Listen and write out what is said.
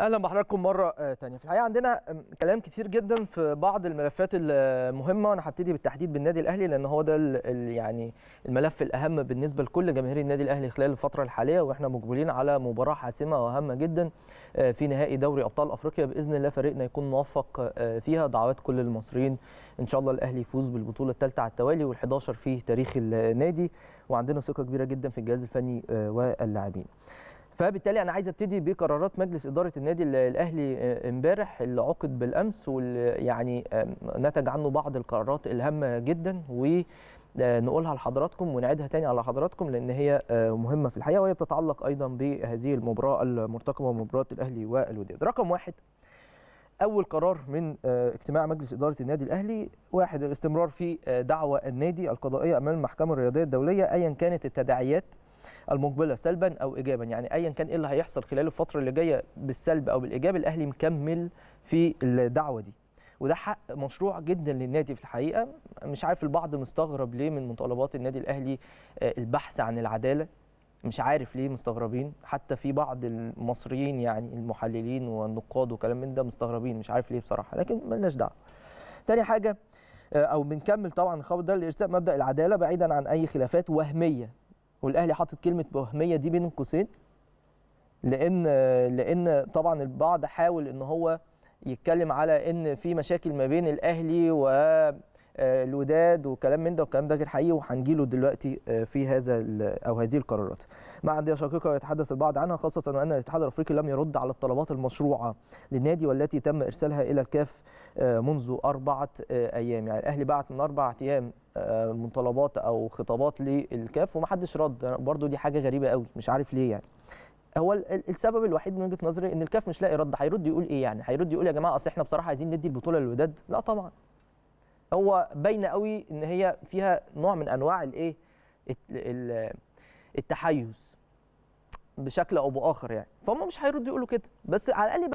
اهلا بحضراتكم مره ثانيه آه، في الحقيقه عندنا كلام كتير جدا في بعض الملفات المهمه انا هبتدي بالتحديد بالنادي الاهلي لان هو ده يعني الملف الاهم بالنسبه لكل جماهير النادي الاهلي خلال الفتره الحاليه واحنا مقبلين على مباراه حاسمه وهامه جدا آه، في نهائي دوري ابطال افريقيا باذن الله فريقنا يكون موفق آه، فيها دعوات كل المصريين ان شاء الله الاهلي يفوز بالبطوله الثالثه على التوالي وال11 في تاريخ النادي وعندنا ثقه كبيره جدا في الجهاز الفني واللاعبين فبالتالي انا عايز ابتدي بقرارات مجلس اداره النادي الاهلي آه، امبارح اللي عقد بالامس واللي يعني نتج عنه بعض القرارات الهامه جدا و آه، نقولها لحضراتكم ونعيدها تاني على حضراتكم لان هي آه، مهمه في الحقيقه وهي بتتعلق ايضا بهذه المباراه المرتقبه مباراه الاهلي والوداد. رقم واحد اول قرار من اجتماع مجلس اداره النادي الاهلي واحد الاستمرار في دعوى النادي القضائيه امام المحكمه الرياضيه الدوليه ايا كانت التداعيات المقبله سلبا او ايجابا يعني ايا كان ايه اللي هيحصل خلال الفتره اللي جايه بالسلب او بالايجاب الاهلي مكمل في الدعوه دي وده حق مشروع جدا للنادي في الحقيقه مش عارف البعض مستغرب ليه من مطالبات النادي الاهلي آه، البحث عن العداله مش عارف ليه مستغربين حتى في بعض المصريين يعني المحللين والنقاد وكلام من ده مستغربين مش عارف ليه بصراحه لكن ملناش دعوه تاني حاجه آه، او بنكمل طبعا الخبر ده لارساء مبدا العداله بعيدا عن اي خلافات وهميه والاهلي حاطط كلمه وهميه دي بين قوسين لان لان طبعا البعض حاول ان هو يتكلم على ان في مشاكل ما بين الاهلي و آه، الوداد وكلام من ده والكلام ده غير حقيقي وهنجيله دلوقتي آه، في هذا او هذه القرارات. مع أندية شقيقة يتحدث البعض عنها خاصة وأن الاتحاد الأفريقي لم يرد على الطلبات المشروعة للنادي والتي تم إرسالها إلى الكاف آه، منذ أربعة أيام يعني الأهلي بعت من أربعة أيام مطالبات أو خطابات للكاف ومحدش رد برضو دي حاجة غريبة قوي مش عارف ليه يعني هو السبب الوحيد من وجهه نظري ان الكاف مش لاقي رد هيرد يقول ايه يعني هيرد يقول يا جماعه اصل احنا بصراحه عايزين ندي البطوله للوداد لا طبعا هو باينه قوي ان هي فيها نوع من انواع الايه التحيز بشكل او باخر يعني فهم مش هيردوا يقولوا كده بس على الاقل